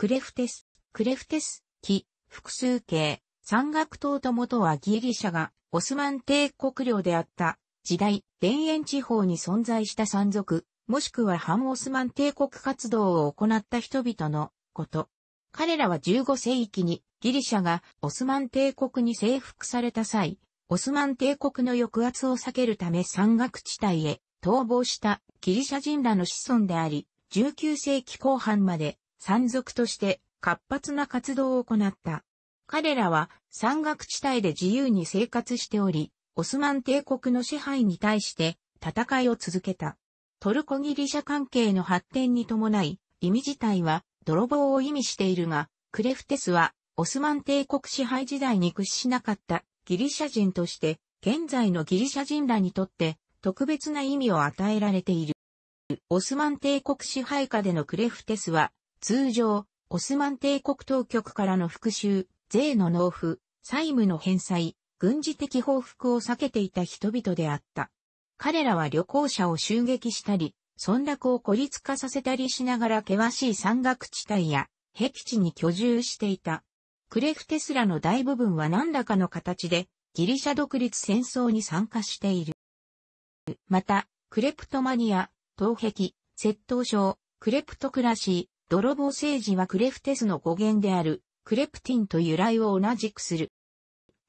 クレフテス、クレフテス、キ、複数形、山岳島ともとはギリシャがオスマン帝国領であった時代、田園地方に存在した山族、もしくは反オスマン帝国活動を行った人々のこと。彼らは15世紀にギリシャがオスマン帝国に征服された際、オスマン帝国の抑圧を避けるため山岳地帯へ逃亡したギリシャ人らの子孫であり、19世紀後半まで山賊として活発な活動を行った。彼らは山岳地帯で自由に生活しており、オスマン帝国の支配に対して戦いを続けた。トルコギリシャ関係の発展に伴い、意味自体は泥棒を意味しているが、クレフテスはオスマン帝国支配時代に屈しなかったギリシャ人として、現在のギリシャ人らにとって特別な意味を与えられている。オスマン帝国支配下でのクレフテスは通常、オスマン帝国当局からの復讐、税の納付、債務の返済、軍事的報復を避けていた人々であった。彼らは旅行者を襲撃したり、村落を孤立化させたりしながら険しい山岳地帯や僻地に居住していた。クレフテスラの大部分は何らかの形でギリシャ独立戦争に参加している。また、クレプトマニア、東壁、窃盗症、クレプトクラシー、泥棒政治はクレフテスの語源である、クレプティンと由来を同じくする。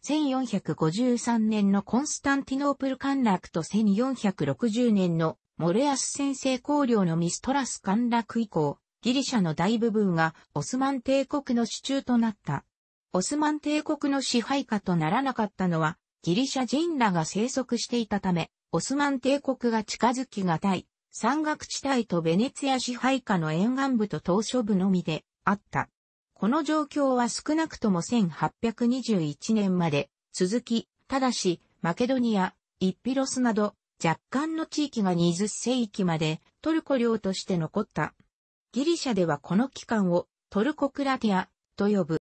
1453年のコンスタンティノープル陥落と1460年のモレアス先制公領のミストラス陥落以降、ギリシャの大部分がオスマン帝国の支柱となった。オスマン帝国の支配下とならなかったのは、ギリシャ人らが生息していたため、オスマン帝国が近づきがたい、山岳地帯とベネツィア支配下の沿岸部と島嶼部のみであった。この状況は少なくとも1821年まで続き、ただし、マケドニア、イッピロスなど若干の地域が20世紀までトルコ領として残った。ギリシャではこの期間をトルコクラティアと呼ぶ。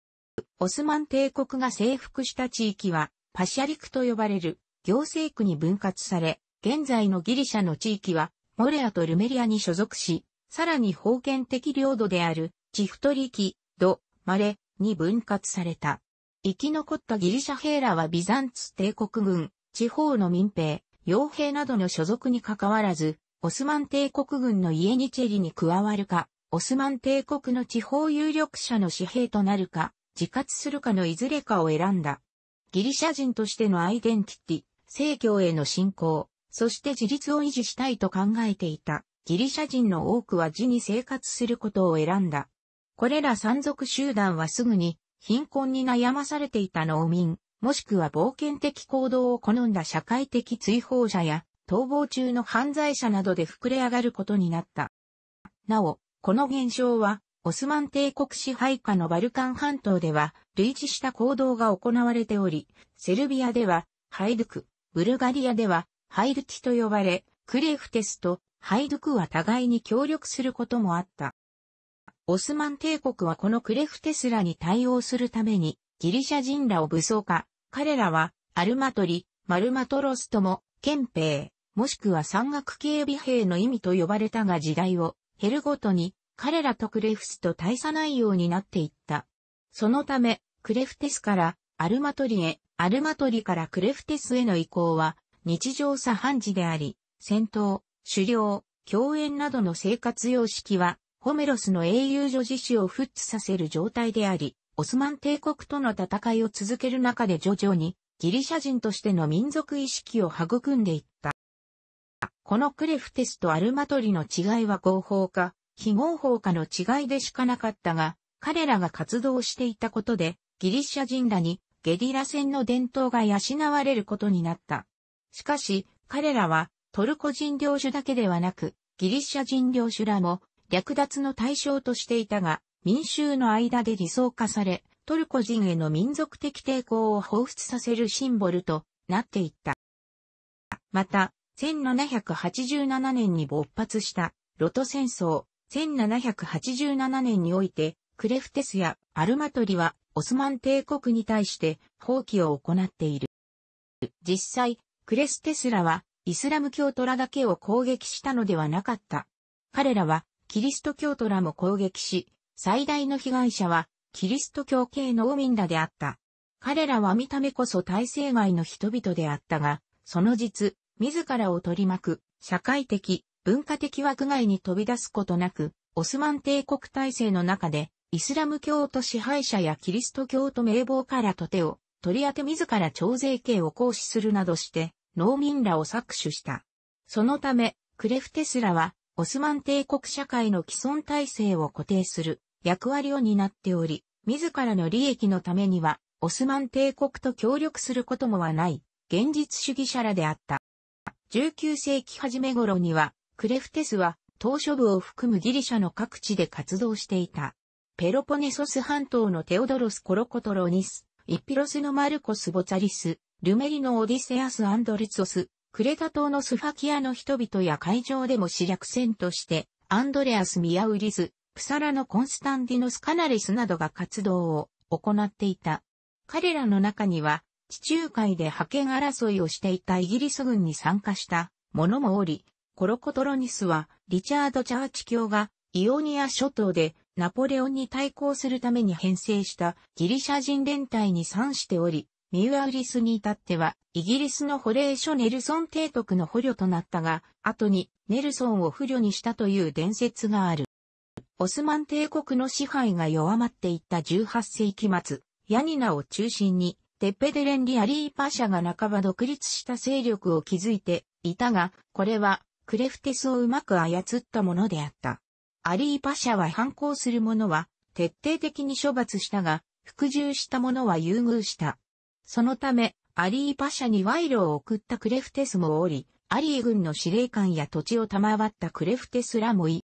オスマン帝国が征服した地域はパシャリクと呼ばれる行政区に分割され、現在のギリシャの地域はモレアとルメリアに所属し、さらに封建的領土である、チフトリキ、ド、マレ、に分割された。生き残ったギリシャ兵らはビザンツ帝国軍、地方の民兵、傭兵などの所属に関わらず、オスマン帝国軍のイエニチェリに加わるか、オスマン帝国の地方有力者の紙幣となるか、自活するかのいずれかを選んだ。ギリシャ人としてのアイデンティティ、政教への信仰、そして自立を維持したいと考えていた。ギリシャ人の多くは地に生活することを選んだ。これら山賊集団はすぐに貧困に悩まされていた農民、もしくは冒険的行動を好んだ社会的追放者や逃亡中の犯罪者などで膨れ上がることになった。なお、この現象はオスマン帝国支配下のバルカン半島では類似した行動が行われており、セルビアではハイドク、ブルガリアではハイルキと呼ばれ、クレフテスとハイドクは互いに協力することもあった。オスマン帝国はこのクレフテスらに対応するために、ギリシャ人らを武装化。彼らは、アルマトリ、マルマトロスとも、憲兵、もしくは山岳警備兵の意味と呼ばれたが時代を、減るごとに、彼らとクレフスと大差ないようになっていった。そのため、クレフテスからアルマトリへ、アルマトリからクレフテスへの移行は、日常茶飯事であり、戦闘、狩猟、共演などの生活様式は、ホメロスの英雄女子史を復帰させる状態であり、オスマン帝国との戦いを続ける中で徐々にギリシャ人としての民族意識を育んでいった。このクレフテスとアルマトリの違いは合法か、非合法かの違いでしかなかったが、彼らが活動していたことで、ギリシャ人らにゲリラ戦の伝統が養われることになった。しかし、彼らはトルコ人領主だけではなく、ギリシャ人領主らも略奪の対象としていたが、民衆の間で理想化され、トルコ人への民族的抵抗を彷彿させるシンボルとなっていった。また、1787年に勃発したロト戦争、1787年において、クレフテスやアルマトリはオスマン帝国に対して放棄を行っている。実際、クレステスラはイスラム教徒らだけを攻撃したのではなかった。彼らはキリスト教徒らも攻撃し、最大の被害者はキリスト教系農民らであった。彼らは見た目こそ体制外の人々であったが、その実、自らを取り巻く社会的、文化的枠外に飛び出すことなく、オスマン帝国体制の中で、イスラム教徒支配者やキリスト教徒名簿からとてを取り当て自ら徴税刑を行使するなどして、農民らを搾取した。そのため、クレフテスラは、オスマン帝国社会の既存体制を固定する役割を担っており、自らの利益のためには、オスマン帝国と協力することもはない、現実主義者らであった。19世紀初め頃には、クレフテスは、島諸部を含むギリシャの各地で活動していた。ペロポネソス半島のテオドロス・コロコトロニスイピロスのマルコス・ボチャリス、ルメリのオディセアス・アンドリツォス、クレタ島のスファキアの人々や会場でも主役戦として、アンドレアス・ミアウリス、プサラのコンスタンディノス・カナレスなどが活動を行っていた。彼らの中には、地中海で覇権争いをしていたイギリス軍に参加した者もおり、コロコトロニスはリチャード・チャーチ教がイオニア諸島でナポレオンに対抗するために編成したギリシャ人連隊に参しており、ミーアウリスに至っては、イギリスのホレーショ・ネルソン提督の捕虜となったが、後にネルソンを捕虜にしたという伝説がある。オスマン帝国の支配が弱まっていった18世紀末、ヤニナを中心に、テッペデレン・リアリーパシャが半ば独立した勢力を築いていたが、これはクレフテスをうまく操ったものであった。アリーパシャは反抗する者は徹底的に処罰したが、服従した者は優遇した。そのため、アリーパシャに賄賂を送ったクレフテスもおり、アリー軍の司令官や土地を賜ったクレフテスらもい。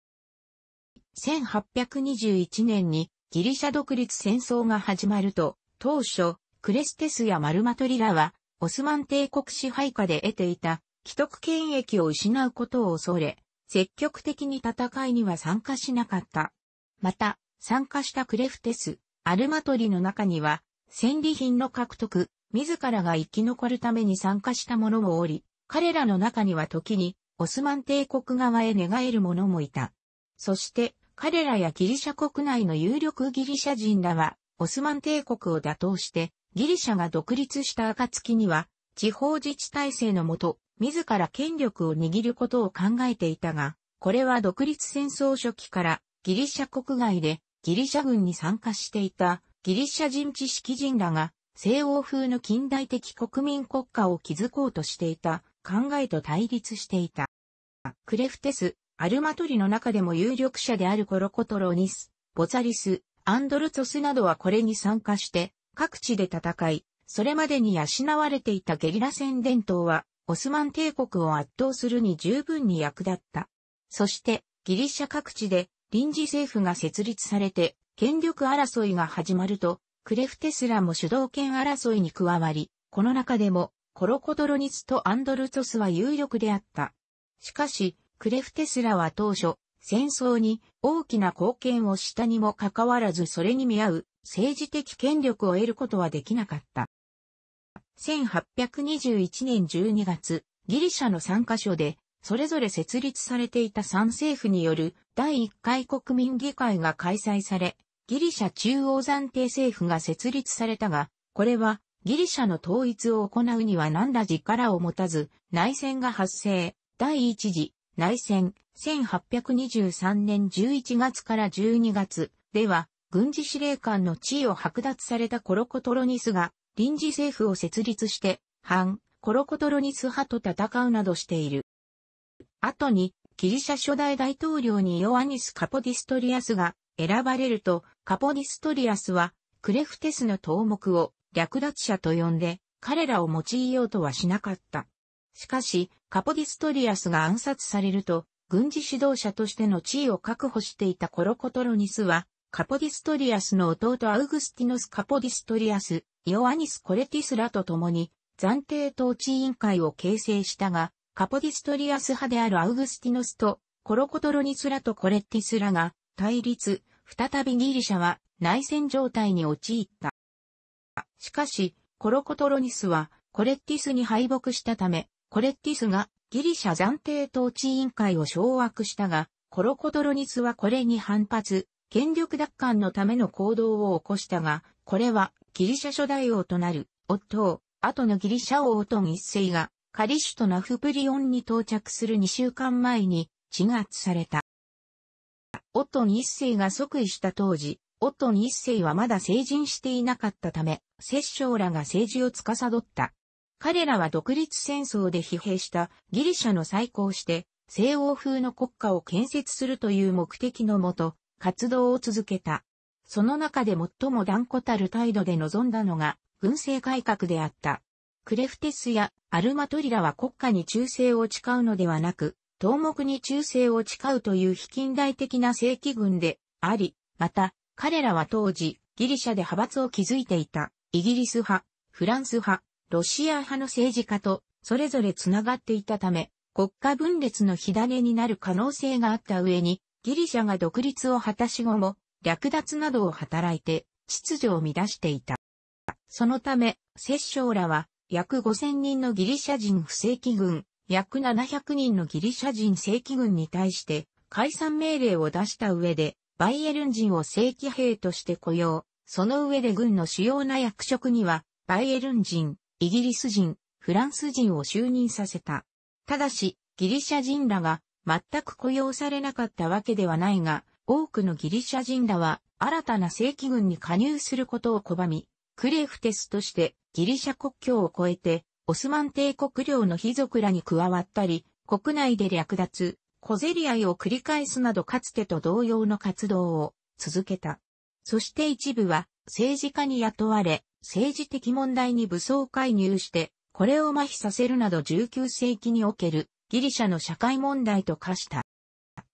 1821年にギリシャ独立戦争が始まると、当初、クレステスやマルマトリラは、オスマン帝国支配下で得ていた既得権益を失うことを恐れ、積極的に戦いには参加しなかった。また、参加したクレフテス、アルマトリの中には、戦利品の獲得、自らが生き残るために参加した者もおり、彼らの中には時に、オスマン帝国側へ願える者もいた。そして、彼らやギリシャ国内の有力ギリシャ人らは、オスマン帝国を打倒して、ギリシャが独立した暁には、地方自治体制のもと、自ら権力を握ることを考えていたが、これは独立戦争初期からギリシャ国外でギリシャ軍に参加していたギリシャ人知識人らが西欧風の近代的国民国家を築こうとしていた考えと対立していた。クレフテス、アルマトリの中でも有力者であるコロコトロニス、ボザリス、アンドルトスなどはこれに参加して各地で戦い、それまでに養われていたゲリラ戦伝統はオスマン帝国を圧倒するに十分に役立った。そして、ギリシャ各地で臨時政府が設立されて、権力争いが始まると、クレフテスラも主導権争いに加わり、この中でも、コロコドロニツとアンドルトスは有力であった。しかし、クレフテスラは当初、戦争に大きな貢献をしたにもかかわらずそれに見合う政治的権力を得ることはできなかった。1821年12月、ギリシャの3カ所で、それぞれ設立されていた三政府による第1回国民議会が開催され、ギリシャ中央暫定政府が設立されたが、これはギリシャの統一を行うには何ら力を持たず、内戦が発生。第一次内戦1823年11月から12月では、軍事司令官の地位を剥奪されたコロコトロニスが臨時政府を設立して、反、コロコトロニス派と戦うなどしている。後に、ギリシャ初代大統領にヨアニス・カポディストリアスが選ばれると、カポディストリアスは、クレフテスの頭目を略奪者と呼んで、彼らを用いようとはしなかった。しかし、カポディストリアスが暗殺されると、軍事指導者としての地位を確保していたコロコトロニスは、カポディストリアスの弟アウグスティノス・カポディストリアス、ヨアニス・コレティスらと共に、暫定統治委員会を形成したが、カポディストリアス派であるアウグスティノスと、コロコトロニスらとコレティスらが、対立、再びギリシャは内戦状態に陥った。しかし、コロコトロニスはコレティスに敗北したため、コレティスがギリシャ暫定統治委員会を掌握したが、コロコトロニスはこれに反発、権力奪還のための行動を起こしたが、これはギリシャ初代王となる、夫王、後のギリシャ王トン一世が、カリシュとナフプリオンに到着する2週間前に、鎮圧された。オトン一世が即位した当時、オトン一世はまだ成人していなかったため、摂政らが政治を司った。彼らは独立戦争で疲弊したギリシャの再興して、西欧風の国家を建設するという目的のもと、活動を続けた。その中で最も断固たる態度で臨んだのが、軍政改革であった。クレフテスやアルマトリラは国家に忠誠を誓うのではなく、頭目に忠誠を誓うという非近代的な正規軍であり、また、彼らは当時、ギリシャで派閥を築いていた、イギリス派、フランス派、ロシア派の政治家と、それぞれつながっていたため、国家分裂の火種になる可能性があった上に、ギリシャが独立を果たし後も、略奪などを働いて、秩序を乱していた。そのため、摂政らは、約5000人のギリシャ人不正規軍、約700人のギリシャ人正規軍に対して、解散命令を出した上で、バイエルン人を正規兵として雇用、その上で軍の主要な役職には、バイエルン人、イギリス人、フランス人を就任させた。ただし、ギリシャ人らが全く雇用されなかったわけではないが、多くのギリシャ人らは新たな正規軍に加入することを拒み、クレフテスとしてギリシャ国境を越えて、オスマン帝国領の貴族らに加わったり、国内で略奪、小競り合いを繰り返すなどかつてと同様の活動を続けた。そして一部は政治家に雇われ、政治的問題に武装介入して、これを麻痺させるなど19世紀におけるギリシャの社会問題と化した。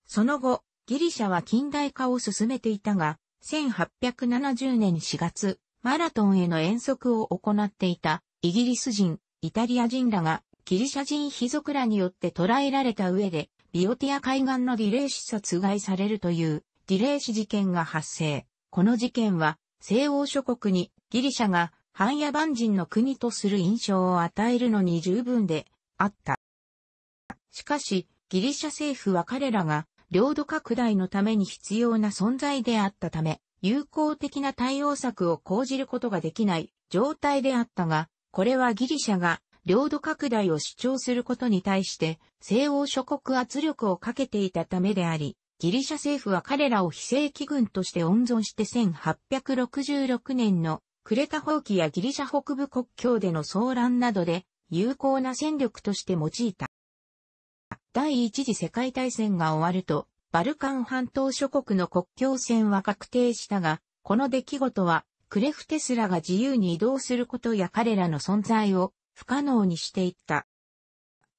その後、ギリシャは近代化を進めていたが、1870年4月、マラトンへの遠足を行っていたイギリス人、イタリア人らがギリシャ人貴族らによって捕らえられた上で、ビオティア海岸のディレイ死殺害されるというディレイ死事件が発生。この事件は西欧諸国にギリシャが半野蛮人の国とする印象を与えるのに十分であった。しかし、ギリシャ政府は彼らが領土拡大のために必要な存在であったため、友好的な対応策を講じることができない状態であったが、これはギリシャが領土拡大を主張することに対して西欧諸国圧力をかけていたためであり、ギリシャ政府は彼らを非正規軍として温存して1866年のクレタ放棄やギリシャ北部国境での騒乱などで有効な戦力として用いた。第一次世界大戦が終わると、バルカン半島諸国の国境線は確定したが、この出来事は、クレフテスラが自由に移動することや彼らの存在を不可能にしていった。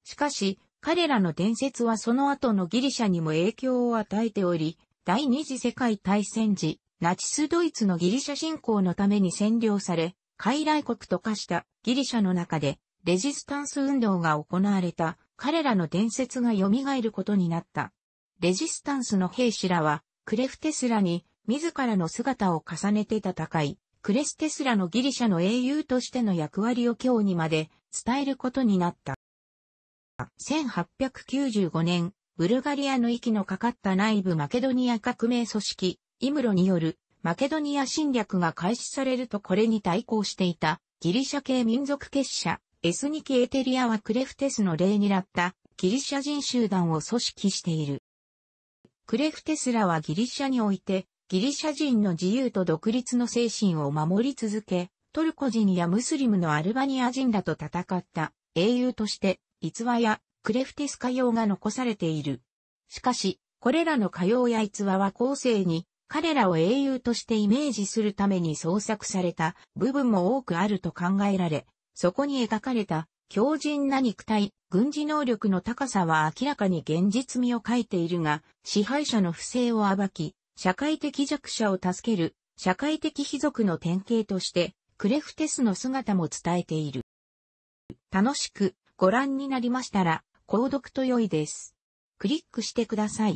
しかし、彼らの伝説はその後のギリシャにも影響を与えており、第二次世界大戦時、ナチスドイツのギリシャ侵攻のために占領され、傀儡国と化したギリシャの中で、レジスタンス運動が行われた彼らの伝説が蘇ることになった。レジスタンスの兵士らは、クレフテスラに自らの姿を重ねて戦い、クレステスラのギリシャの英雄としての役割を今日にまで伝えることになった。1895年、ブルガリアの息のかかった内部マケドニア革命組織、イムロによるマケドニア侵略が開始されるとこれに対抗していたギリシャ系民族結社エスニキ・エテリアはクレフテスの例になったギリシャ人集団を組織している。クレフテスらはギリシャにおいて、ギリシャ人の自由と独立の精神を守り続け、トルコ人やムスリムのアルバニア人らと戦った英雄として、逸話やクレフテス歌謡が残されている。しかし、これらの歌謡や逸話は後世に彼らを英雄としてイメージするために創作された部分も多くあると考えられ、そこに描かれた強靭な肉体、軍事能力の高さは明らかに現実味を欠いているが、支配者の不正を暴き、社会的弱者を助ける、社会的貴族の典型として、クレフテスの姿も伝えている。楽しくご覧になりましたら、購読と良いです。クリックしてください。